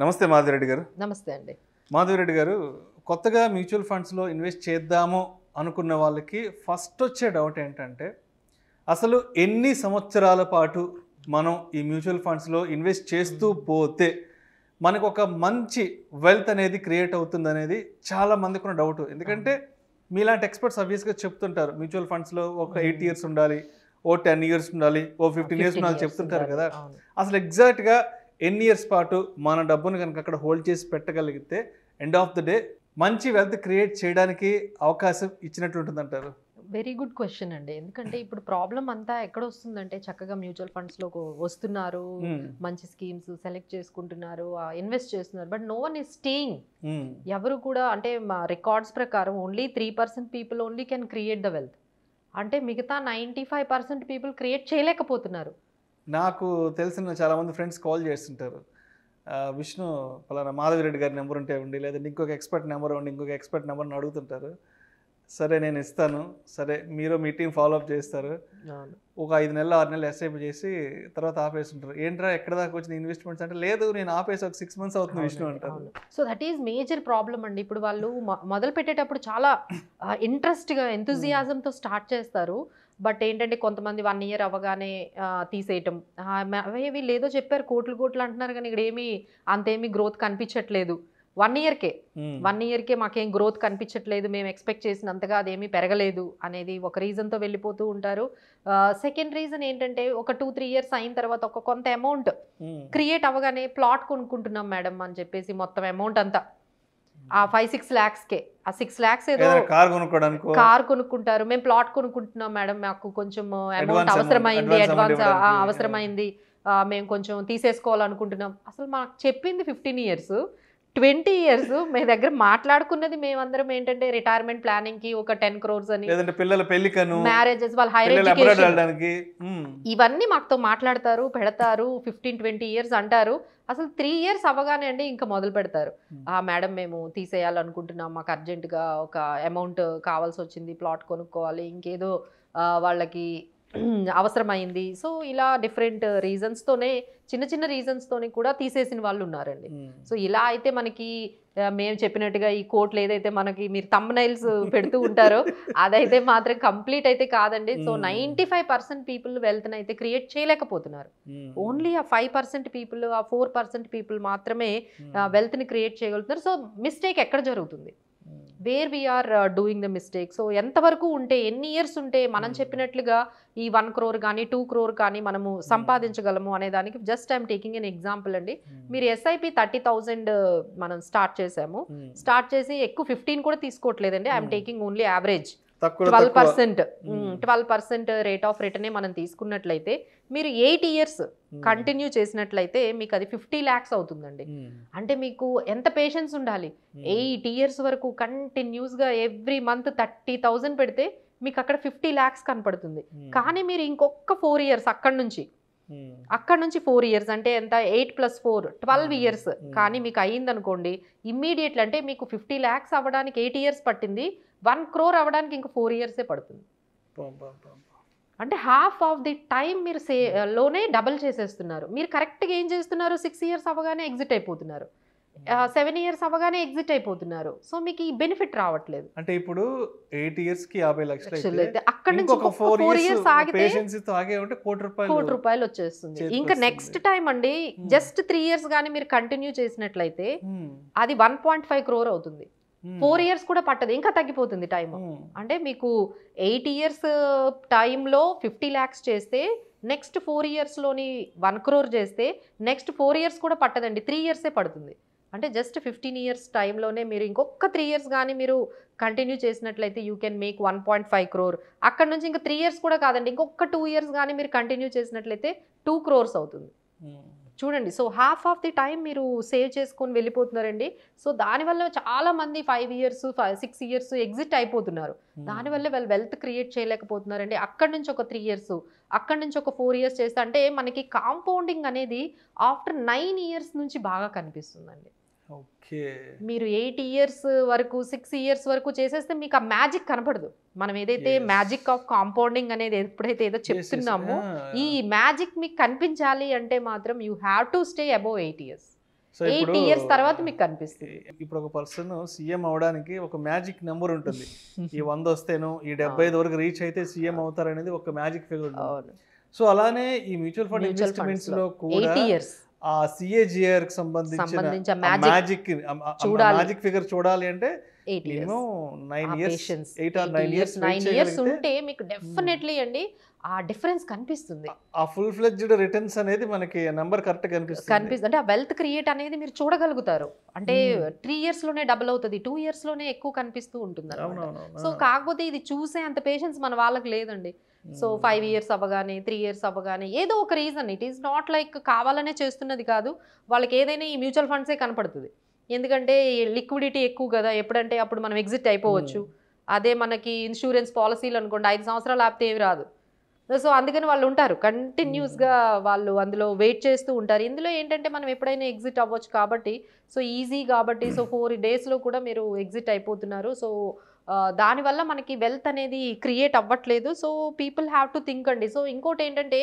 నమస్తే మాధవిరెడ్డి గారు నమస్తే అండి మాధవిరెడ్డి గారు కొత్తగా మ్యూచువల్ ఫండ్స్లో ఇన్వెస్ట్ చేద్దాము అనుకున్న వాళ్ళకి ఫస్ట్ వచ్చే డౌట్ ఏంటంటే అసలు ఎన్ని సంవత్సరాల పాటు మనం ఈ మ్యూచువల్ ఫండ్స్లో ఇన్వెస్ట్ చేస్తూ పోతే మనకు ఒక మంచి వెల్త్ అనేది క్రియేట్ అవుతుంది అనేది చాలా మందికి ఉన్న డౌట్ ఎందుకంటే మీలాంటి ఎక్స్పర్ట్స్ అబ్వియస్గా చెప్తుంటారు మ్యూచువల్ ఫండ్స్లో ఒక ఎయిట్ ఇయర్స్ ఉండాలి ఓ టెన్ ఇయర్స్ ఉండాలి ఓ ఫిఫ్టీన్ ఇయర్స్ ఉండాలి చెప్తుంటారు కదా అసలు ఎగ్జాక్ట్గా ఎన్ని ఇయర్స్ పాటు మన డబ్బును కనుక అక్కడ హోల్డ్ చేసి పెట్టగలిగితే ఎండ్ ఆఫ్ ద డే మంచి వెల్త్ క్రియేట్ చేయడానికి అవకాశం ఇచ్చినట్టు ఉంటుందంటారు వెరీ గుడ్ క్వశ్చన్ అండి ఎందుకంటే ఇప్పుడు ప్రాబ్లం అంతా ఎక్కడ వస్తుందంటే చక్కగా మ్యూచువల్ ఫండ్స్ లో వస్తున్నారు hmm. మంచి స్కీమ్స్ సెలెక్ట్ చేసుకుంటున్నారు ఇన్వెస్ట్ చేస్తున్నారు but no one is staying ఎవరు కూడా అంటే మా రికార్డ్స్ ప్రకారం only three percent people only can create the wealth అంటే మిగతా ninety five percent people create చేయలేకపోతున్నారు నాకు తెలిసిన చాలామంది ఫ్రెండ్స్ కాల్ చేస్తుంటారు విష్ణు పలానా మాధవిరెడ్డి గారి నెంబర్ ఉంటే ఉండి లేదా ఇంకొక ఎక్స్పర్ట్ నెంబర్ ఉండి ఇంకొక ఎక్స్పర్ట్ నెంబర్ని అడుగుతుంటారు సరే నేను ఇస్తాను సరే మీరు మీ టీం ఫాలోఅప్ చేస్తారు ఒక ఐదు నెలలు ఆరు నెలలు ఎస్ఐపి చేసి తర్వాత ఆపేస్తుంటారు ఏంట్రా ఎక్కడ దాకా వచ్చిన ఇన్వెస్ట్మెంట్స్ అంటే లేదు నేను ఆపేసి ఒక సిక్స్ మంత్స్ అవుతుంది విష్ణు అంటారు so that is major problem అండి ఇప్పుడు వాళ్ళు మొదలు పెట్టేటప్పుడు చాలా ఇంట్రెస్ట్గా ఎంతూజియాజంతో స్టార్ట్ చేస్తారు బట్ ఏంటంటే కొంతమంది వన్ ఇయర్ అవ్వగానే తీసేయటం అవేవి లేదో చెప్పారు కోట్లు కోట్లు అంటున్నారు కానీ ఇక్కడ ఏమీ అంతేమీ గ్రోత్ కనిపించట్లేదు వన్ ఇయర్కే వన్ ఇయర్కే మాకేం గ్రోత్ కనిపించట్లేదు మేము ఎక్స్పెక్ట్ చేసినంతగా అదేమీ పెరగలేదు అనేది ఒక రీజన్తో వెళ్ళిపోతూ ఉంటారు సెకండ్ రీజన్ ఏంటంటే ఒక టూ త్రీ ఇయర్స్ అయిన తర్వాత ఒక కొంత అమౌంట్ క్రియేట్ అవ్వగానే ప్లాట్ కొనుక్కుంటున్నాం మేడం అని చెప్పేసి మొత్తం అమౌంట్ అంతా ఆ ఫైవ్ సిక్స్ ల్యాక్స్కే ఆ సిక్స్ ల్యాక్స్ ఏదో కార్ కొనుక్కోవడానికి కార్ కొనుక్కుంటారు మేము ప్లాట్ కొనుక్కుంటున్నాం మేడం మాకు కొంచెం అమౌంట్ అవసరమైంది అడ్వాన్స్ అవసరమైంది మేము కొంచెం తీసేసుకోవాలనుకుంటున్నాం అసలు మాకు చెప్పింది ఫిఫ్టీన్ ఇయర్స్ ట్వంటీ ఇయర్స్ మీ దగ్గర మాట్లాడుకున్నది మేమందరం ఏంటంటే రిటైర్మెంట్ ప్లానింగ్ కి ఒక టెన్ క్రోర్స్ అని పిల్లల పెళ్లికను మ్యారేజెస్ వాళ్ళ హైర్ ఇవన్నీ మాకుతో మాట్లాడతారు పెడతారు ఫిఫ్టీన్ ట్వంటీ ఇయర్స్ అంటారు అసలు త్రీ ఇయర్స్ అవ్వగానే అండి ఇంకా మొదలు పెడతారు ఆ మేడం మేము తీసేయాలనుకుంటున్నాం మాకు అర్జెంటుగా ఒక అమౌంట్ కావాల్సి వచ్చింది ప్లాట్ కొనుక్కోవాలి ఇంకేదో వాళ్ళకి అవసరమైంది సో ఇలా డిఫరెంట్ రీజన్స్తోనే చిన్న చిన్న రీజన్స్తోనే కూడా తీసేసిన వాళ్ళు ఉన్నారండి సో ఇలా అయితే మనకి మేము చెప్పినట్టుగా ఈ కోట్లు ఏదైతే మనకి మీరు నైల్స్ పెడుతూ ఉంటారో అదైతే మాత్రం కంప్లీట్ అయితే కాదండి so ninety five percent people వెల్త్ని అయితే క్రియేట్ చేయలేకపోతున్నారు ఓన్లీ ఆ ఫైవ్ పర్సెంట్ పీపుల్ ఆ ఫోర్ పర్సెంట్ పీపుల్ మాత్రమే వెల్త్ని క్రియేట్ చేయగలుగుతున్నారు సో మిస్టేక్ ఎక్కడ జరుగుతుంది where we are doing the mistake so ఎంతవరకు ఉంటే ఎన్ని ఇయర్స్ ఉంటే మనం hmm. చెప్పినట్లుగా ఈ వన్ క్రోర్ కానీ టూ క్రోర్ కానీ మనము hmm. సంపాదించగలము అనే దానికి just I'm taking an example అండి hmm. మీరు ఎస్ఐపి థర్టీ థౌజండ్ మనం స్టార్ట్ చేసాము స్టార్ట్ చేసి ఎక్కువ ఫిఫ్టీన్ కూడా తీసుకోవట్లేదండి I'm taking only average twelve percent twelve percent rate of రిటర్నే మనం తీసుకున్నట్లయితే మీరు ఎయిట్ ఇయర్స్ కంటిన్యూ చేసినట్లయితే మీకు అది ఫిఫ్టీ ల్యాక్స్ అవుతుందండి అంటే మీకు ఎంత పేషెన్స్ ఉండాలి ఎయిట్ ఇయర్స్ వరకు కంటిన్యూస్గా ఎవ్రీ మంత్ థర్టీ థౌజండ్ పెడితే మీకు అక్కడ ఫిఫ్టీ ల్యాక్స్ కనపడుతుంది కానీ మీరు ఇంకొక ఫోర్ ఇయర్స్ అక్కడి నుంచి అక్కడ నుంచి ఫోర్ ఇయర్స్ అంటే ఎంత eight plus four twelve years కానీ మీకు అనుకోండి ఇమ్మీడియట్లీ అంటే మీకు ఫిఫ్టీ ల్యాక్స్ అవ్వడానికి ఎయిట్ ఇయర్స్ పట్టింది వన్ క్రోర్ అవ్వడానికి ఇంకా ఫోర్ ఇయర్సే పడుతుంది అంటే హాఫ్ ఆఫ్ ది టైం మీరు సే hmm. లోనే డబల్ చేసేస్తున్నారు మీరు కరెక్ట్గా ఏం చేస్తున్నారు సిక్స్ ఇయర్స్ అవ్వగానే ఎగ్జిట్ అయిపోతున్నారు hmm. సెవెన్ ఇయర్స్ అవ్వగానే ఎగ్జిట్ అయిపోతున్నారు సో మీకు ఈ బెనిఫిట్ రావట్లేదు అంటే ఇప్పుడు ఎయిట్ ఇయర్స్ కి యాభై లక్షలు అక్కడ నుంచి ఒక ఫోర్ ఇయర్స్ ఆగితే కోటి రూపాయలు కోటి రూపాయలు వచ్చేస్తుంది ఇంకా నెక్స్ట్ టైం అండి hmm. జస్ట్ త్రీ ఇయర్స్ కానీ మీరు కంటిన్యూ చేసినట్లయితే అది వన్ పాయింట్ ఫైవ్ క్రోర్ అవుతుంది ఫోర్ hmm. ఇయర్స్ కూడా పట్టదు ఇంకా తగ్గిపోతుంది టైం hmm. అంటే మీకు ఎయిట్ ఇయర్స్ టైంలో ఫిఫ్టీ ల్యాక్స్ చేస్తే నెక్స్ట్ ఫోర్ ఇయర్స్లోని వన్ క్రోర్ చేస్తే నెక్స్ట్ ఫోర్ ఇయర్స్ కూడా పట్టదండి త్రీ ఇయర్సే పడుతుంది అంటే జస్ట్ ఫిఫ్టీన్ ఇయర్స్ టైంలోనే మీరు ఇంకొక త్రీ ఇయర్స్ కానీ మీరు కంటిన్యూ చేసినట్లయితే you can make one point five crore అక్కడ నుంచి ఇంకా త్రీ ఇయర్స్ కూడా కాదండి ఇంకొక టూ ఇయర్స్ కానీ మీరు కంటిన్యూ చేసినట్లయితే టూ క్రోర్స్ అవుతుంది hmm. చూడండి so half of the time మీరు సేవ్ చేసుకొని వెళ్ళిపోతున్నారండి సో దానివల్ల చాలామంది five years five six years exit అయిపోతున్నారు దానివల్ల వాళ్ళు వెల్త్ క్రియేట్ చేయలేకపోతున్నారండి అక్కడి నుంచి ఒక త్రీ ఇయర్స్ అక్కడి నుంచి ఒక ఫోర్ ఇయర్స్ చేస్తే అంటే మనకి కాంపౌండింగ్ అనేది ఆఫ్టర్ నైన్ ఇయర్స్ నుంచి బాగా కనిపిస్తుందండి ఓకే మీరు ఎయిట్ ఇయర్స్ వరకు సిక్స్ ఇయర్స్ వరకు చేసేస్తే మీకు ఆ మ్యాజిక్ కనపడదు మనం ఏదైతే మ్యాజిక్ ఆఫ్ కాంపౌండింగ్ అనేది ఎప్పుడైతే ఏదో చెప్తున్నామో ఈ మ్యాజిక్ మీకు కనిపించాలి అంటే మాత్రం you have to stay above eight years eight years తర్వాత మీకు కనిపిస్తుంది ఇప్పుడు ఒక పర్సన్ సీఎం అవడానికి ఒక మ్యాజిక్ నెంబర్ ఉంటుంది ఈ వంద వస్తేనో ఈ డెబ్బై ఐదు వరకు రీచ్ అయితే సీఎం అవుతారనేది ఒక మ్యాజిక్ ఫిగర్ సో అలానే ఈ మ్యూచువల్ ఫండ్ ఇన్వెస్ట్మెంట్స్ లో కూడా ఆ సిఏజిఆర్ సంబంధించిన మ్యాజిక్ మ్యాజిక్ ఫిగర్ చూడాలి అంటే ఎయిట్ ఇయర్స్ నైన్ ఇయర్స్ ఉంటే మీకు డెఫినెట్లీ hmm. అండి ఆ డిఫరెన్స్ కనిపిస్తుంది ఆ ఫుల్ ఫ్లెడ్జ్డ్ రిటర్న్స్ అనేది మనకి నంబర్ కరెక్ట్ కనిపిస్తుంది కనిపిస్తుంది అంటే ఆ వెల్త్ క్రియేట్ అనేది మీరు చూడగలుగుతారు అంటే hmm. త్రీ ఇయర్స్ లోనే డబుల్ అవుతుంది టూ ఇయర్స్ లోనే ఎక్కువ కనిపిస్తూ ఉంటుంది సో కాకపోతే ఇది చూసే అంత పేషెన్స్ మన వాళ్ళకి లేదండి సో ఫైవ్ hmm. ఇయర్స్ అవ్వగానే త్రీ ఇయర్స్ అవ్వగానే ఏదో ఒక reason it is not like కావాలనే చేస్తున్నది కాదు వాళ్ళకి ఏదైనా ఈ మ్యూచువల్ ఫండ్సే కనపడుతుంది ఎందుకంటే లిక్విడిటీ ఎక్కువ కదా ఎప్పుడంటే అప్పుడు మనం ఎగ్జిట్ అయిపోవచ్చు hmm. అదే మనకి ఇన్సూరెన్స్ పాలసీలు అనుకోండి ఐదు సంవత్సరాలు ఆపితే ఏమి రాదు సో అందుకని వాళ్ళు ఉంటారు కంటిన్యూస్గా hmm. వాళ్ళు అందులో వెయిట్ చేస్తూ ఉంటారు ఇందులో ఏంటంటే మనం ఎప్పుడైనా ఎగ్జిట్ అవ్వచ్చు కాబట్టి సో ఈజీ కాబట్టి సో ఫోర్ డేస్లో కూడా మీరు ఎగ్జిట్ అయిపోతున్నారు సో దానివల్ల మనకి వెల్త్ అనేది క్రియేట్ అవ్వట్లేదు so people have to think అండి సో ఇంకోటి ఏంటంటే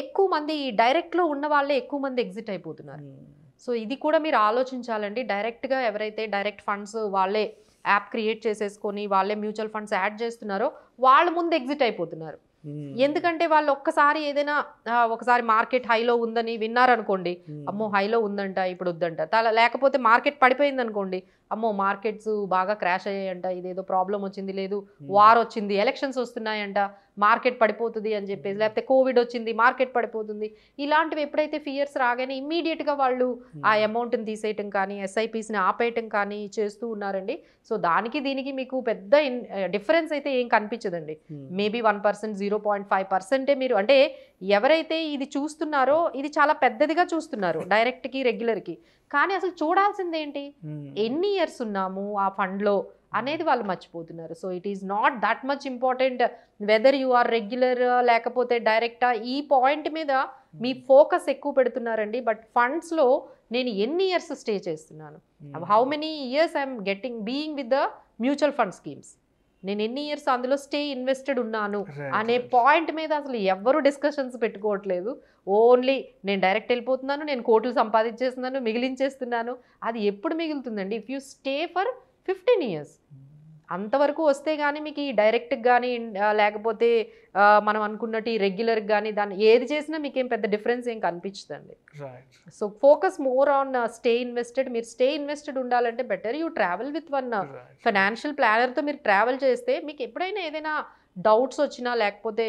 ఎక్కువ మంది డైరెక్ట్లో ఉన్న వాళ్ళే ఎక్కువ మంది ఎగ్జిట్ అయిపోతున్నారు hmm. సో ఇది కూడా మీరు ఆలోచించాలండి డైరెక్ట్గా ఎవరైతే డైరెక్ట్ ఫండ్స్ వాళ్ళే యాప్ క్రియేట్ చేసేసుకొని వాళ్ళే మ్యూచువల్ ఫండ్స్ యాడ్ చేస్తున్నారో వాళ్ళ ముందు ఎగ్జిట్ అయిపోతున్నారు hmm. ఎందుకంటే వాళ్ళు ఒక్కసారి ఏదైనా ఒకసారి మార్కెట్ హైలో ఉందని విన్నారనుకోండి hmm. అమ్మో హైలో ఉందంట ఇప్పుడు వద్దంట తల లేకపోతే మార్కెట్ పడిపోయింది అనుకోండి అమ్మో మార్కెట్స్ బాగా క్రాష్ అయ్యాయంట ఇదేదో ప్రాబ్లం వచ్చింది లేదు hmm. వార్ వచ్చింది ఎలక్షన్స్ వస్తున్నాయంట మార్కెట్ పడిపోతుంది అని చెప్పేసి hmm. లేకపోతే కోవిడ్ వచ్చింది మార్కెట్ పడిపోతుంది ఇలాంటివి ఎప్పుడైతే ఫియర్స్ రాగానే ఇమ్మీడియట్గా వాళ్ళు ఆ అమౌంట్ని hmm. తీసేయటం కానీ ఎస్ఐపిస్ని ఆపేయటం కానీ చేస్తూ ఉన్నారండి సో దానికి దీనికి మీకు పెద్ద డిఫరెన్స్ అయితే ఏం కనిపించదండి maybe one percent zero point five పర్సెంటే మీరు అంటే ఎవరైతే ఇది చూస్తున్నారో ఇది చాలా పెద్దదిగా చూస్తున్నారు డైరెక్ట్కి రెగ్యులర్కి కానీ అసలు చూడాల్సిందేంటి hmm. ఎన్ని ఇయర్స్ ఉన్నాము ఆ ఫండ్లో అనేది వాళ్ళు మర్చిపోతున్నారు so it is not that much important whether you are regular లేకపోతే డైరెక్టా ఈ పాయింట్ మీద hmm. మీ ఫోకస్ ఎక్కువ పెడుతున్నారండి బట్ ఫండ్స్లో నేను ఎన్ని ఇయర్స్ స్టే చేస్తున్నాను how many years I'm getting being with the mutual fund schemes నేను ఎన్ని ఇయర్స్ అందులో స్టే ఇన్వెస్టెడ్ ఉన్నాను అనే పాయింట్ మీద అసలు ఎవ్వరు డిస్కషన్స్ పెట్టుకోవట్లేదు ఓన్లీ నేను డైరెక్ట్ వెళ్ళిపోతున్నాను నేను కోట్లు సంపాదించేస్తున్నాను మిగిలించేస్తున్నాను అది ఎప్పుడు మిగులుతుందండి if you stay for fifteen years అంతవరకు వస్తే కానీ మీకు ఈ డైరెక్ట్కి కానీ లేకపోతే మనం అనుకున్నట్టు ఈ రెగ్యులర్కి కానీ దాన్ని ఏది చేసినా మీకు ఏం పెద్ద డిఫరెన్స్ ఏం కనిపించదండి so focus more on stay invested మీరు స్టే ఇన్వెస్టెడ్ ఉండాలంటే better you travel with one financial ప్లానర్తో మీరు ట్రావెల్ చేస్తే మీకు ఎప్పుడైనా ఏదైనా డౌట్స్ వచ్చినా లేకపోతే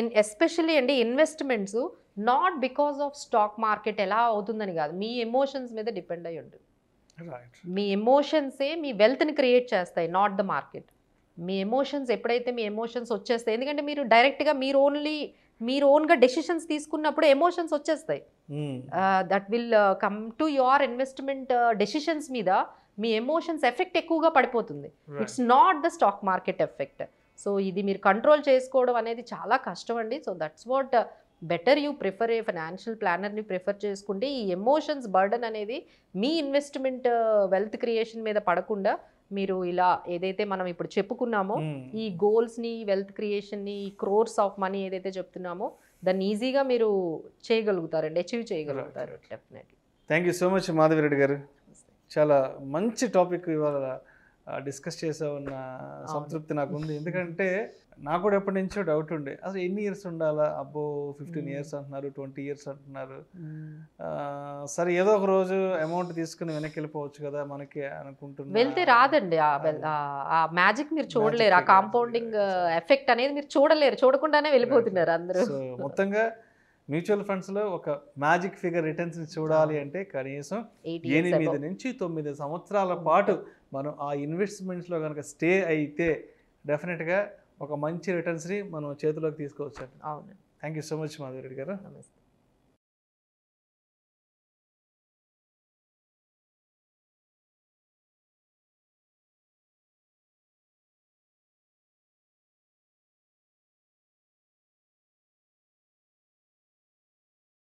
ఇన్ ఎస్పెషల్లీ అండి investments not because of stock market ఎలా అవుతుందని కాదు మీ ఎమోషన్స్ మీద డిపెండ్ అయి ఉంటుంది మీ ఎమోషన్సే మీ వెల్త్ని క్రియేట్ చేస్తాయి నాట్ ద మార్కెట్ మీ ఎమోషన్స్ ఎప్పుడైతే మీ ఎమోషన్స్ వచ్చేస్తాయి ఎందుకంటే మీరు డైరెక్ట్గా మీరు ఓన్లీ మీరు ఓన్గా డెసిషన్స్ తీసుకున్నప్పుడు ఎమోషన్స్ వచ్చేస్తాయి that will come to your investment decisions మీద మీ ఎమోషన్స్ ఎఫెక్ట్ ఎక్కువగా పడిపోతుంది it's not the stock market effect so ఇది మీరు కంట్రోల్ చేసుకోవడం అనేది చాలా కష్టం అండి so that's what better you prefer a financial ప్లానర్ని ప్రిఫర్ చేసుకుంటే ఈ ఎమోషన్స్ బర్డన్ అనేది మీ ఇన్వెస్ట్మెంట్ వెల్త్ క్రియేషన్ మీద పడకుండా మీరు ఇలా ఏదైతే మనం ఇప్పుడు చెప్పుకున్నామో ఈ గోల్స్ని వెల్త్ క్రియేషన్ని ఈ క్రోర్స్ ఆఫ్ మనీ ఏదైతే చెప్తున్నామో దాన్ని ఈజీగా మీరు చేయగలుగుతారండి అచీవ్ చేయగలుగుతారు definitely thank you so much Reddy గారు చాలా మంచి టాపిక్ ఇవాళ డిస్కస్ చేసే ఉన్న సంతృప్తి నాకు ఉంది ఎందుకంటే నాకు కూడా ఎప్పటి నుంచో డౌట్ ఉండే అసలు ఎన్ని ఇయర్స్ ఉండాలా అబ్బో ఫిఫ్టీన్ ఇయర్స్ అంటున్నారు ట్వంటీ ఇయర్స్ అంటున్నారు సరే ఏదో ఒక రోజు అమౌంట్ తీసుకుని వెనక్కి వెళ్ళిపోవచ్చు కదా మనకి అనుకుంటున్నా వెళ్తే రాదండి ఆ మ్యాజిక్ మీరు చూడలేరు ఆ కాంపౌండింగ్ ఎఫెక్ట్ అనేది మీరు చూడలేరు చూడకుండానే వెళ్ళిపోతున్నారు అందరూ మొత్తంగా మ్యూచువల్ ఫండ్స్ లో ఒక మ్యాజిక్ ఫిగర్ రిటర్న్స్ చూడాలి అంటే కనీసం ఎనిమిది నుంచి తొమ్మిది సంవత్సరాల పాటు మనం ఆ ఇన్వెస్ట్మెంట్స్ లో కనుక స్టే అయితే డెఫినెట్గా ఒక మంచి రిటర్న్స్ని మనం చేతిలోకి తీసుకోవచ్చు అవును thank you so much Madhav Reddy గారు నమస్తే